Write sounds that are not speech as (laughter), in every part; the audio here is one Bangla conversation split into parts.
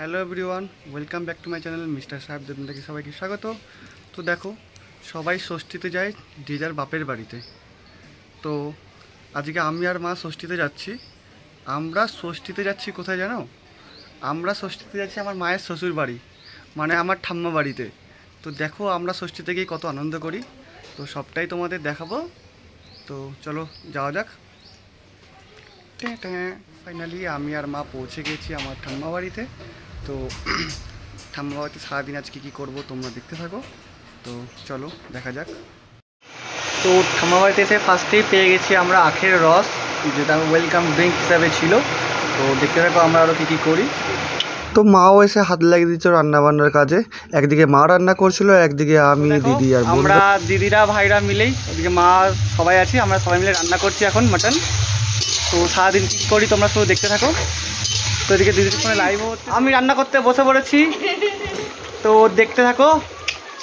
hello everyone welcome back to my channel mister সাহেব আপনাদেরকে সবাইকে স্বাগত তো দেখো সবাই ষষ্ঠীতে যায় যে যার বাপের বাড়িতে তো আজকে আমি আর মা ষষ্ঠীতে যাচ্ছি আমরা ষষ্ঠীতে যাচ্ছি কোথায় জানো আমরা ষষ্ঠীতে যাচ্ছি আমার মায়ের শ্বশুর বাড়ি মানে আমার ঠাম্মা বাড়িতে তো দেখো আমরা ষষ্ঠীতে গিয়ে কত আনন্দ করি তো সবটাই তোমাদের দেখাবো তো চলো যাওয়া যাক ফাইনালি আমি আর মা পৌঁছে গেছি আমার ঠাম্মা বাড়িতে তো (clears throat) ঠাম্মা হয়তো সারাদিন আজকে কী করবো তোমরা দেখতে থাকো তো চলো দেখা যাক তো ঠাম্মা বাড়িতে এসে ফার্স্টেই পেয়ে গেছি আমরা আখের রস যেটা ওয়েলকাম ড্রিঙ্ক হিসাবে ছিল তো দেখতে থাকো আমরা আরও কী কী করি তো মাও এসে হাত লাগিয়ে দিচ্ছ রান্নাবান্নার কাজে একদিকে মা রান্না করছিল একদিকে আমি দিদি আর আমরা দিদিরা ভাইরা মিলেই এদিকে মা সবাই আছি আমরা সবাই মিলে রান্না করছি এখন মাটন তো সারাদিন কী করি তোমরা শুধু দেখতে থাকো তো এদিকে দিদির ফোনে লাইভ হচ্ছে আমি রান্না করতে বসে পড়েছি তো দেখতে থাকো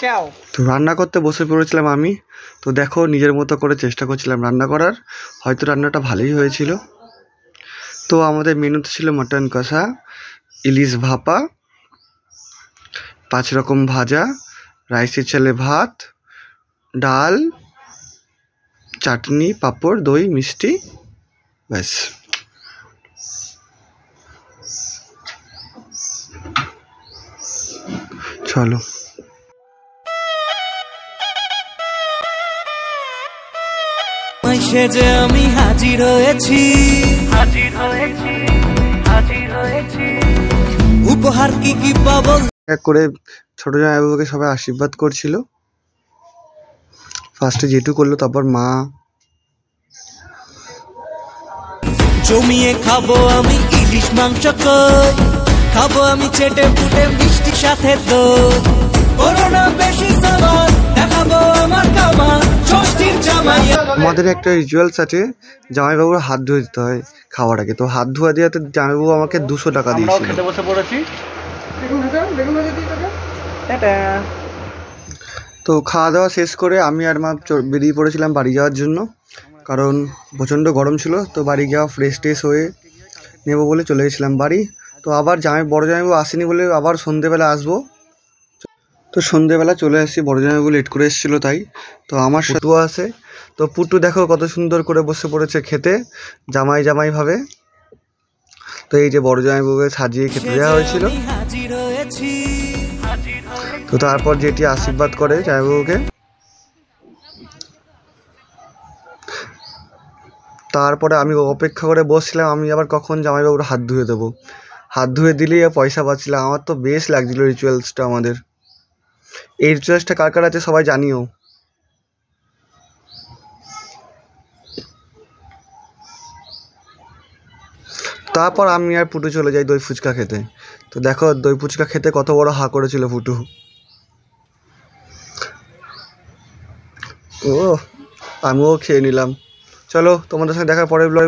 চাও তো রান্না করতে বসে পড়েছিলাম আমি তো দেখো নিজের মতো করে চেষ্টা করছিলাম রান্না করার হয়তো রান্নাটা ভালোই হয়েছিল তো আমাদের মেনুতে ছিল মটন কষা ইলিশ ভাপা পাঁচ রকম ভাজা রাইসের ছেলে ভাত ডাল চাটনি পাপড় দই মিষ্টি ব্যাস চলো সেজে আমি হাজির হয়েছি উপহার কি কি পাবো এক করে ছোট বাবুকে সবাই আশীর্বাদ করছিল ফার্স্টে জেঠু করলো তারপর মা জমিয়ে খাবো আমি ইলিশ মাংস কই খাবো আমি চেটে ফুটে মিষ্টি সাথে তো করোনা বেশি সবার দেখাবো আমার কামা ষষ্ঠীর জামাই আমাদের একটা রিচুয়ালস আছে জামাইবাবুর হাত ধুয়ে দিতে হয় খাওয়ার আগে তো হাত ধোয়া দিয়ে জামাইবাবু আমাকে দুশো টাকা দিয়ে খেতে বসে পড়েছি তো খাওয়া দাওয়া শেষ করে আমি আর মা বেরিয়ে পড়েছিলাম বাড়ি যাওয়ার জন্য কারণ প্রচণ্ড গরম ছিল তো বাড়ি যাওয়া ফ্রেশ ট্রেশ হয়ে নেবো বলে চলে গেছিলাম বাড়ি তো আবার জামাই বড় জামাইবাবু আসেনি বলে আবার সন্ধেবেলা আসবো তো সন্ধেবেলা চলে আসি বড় জামাইবু লেট করে এসেছিলো তাই তো আমার পুটু আছে তো পুটু দেখো কত সুন্দর করে বসে পড়েছে খেতে জামাই জামাইভাবে তো এই যে বড় জামাইবাবুকে সাজিয়ে খেতে দেওয়া হয়েছিল তো তারপর যেটি আশীর্বাদ করে জামাইবাবুকে তারপরে আমি অপেক্ষা করে বসছিলাম আমি আবার কখন জামাইবাবুর হাত ধুয়ে দেবো হাত ধুয়ে দিলেই পয়সা পাচ্ছিলাম আমার তো বেশ লাগছিলো রিচুয়ালসটা আমাদের এই রিচুয়ালসটা কার কার আছে সবাই জানিও তারপর আমি আর ফুটু চলে যাই দই ফুচকা খেতে তো দেখো দই ফুচকা খেতে কত বড় হা করেছিল ফুটু ও আমিও খেয়ে নিলাম চলো তোমাদের সঙ্গে দেখার পরে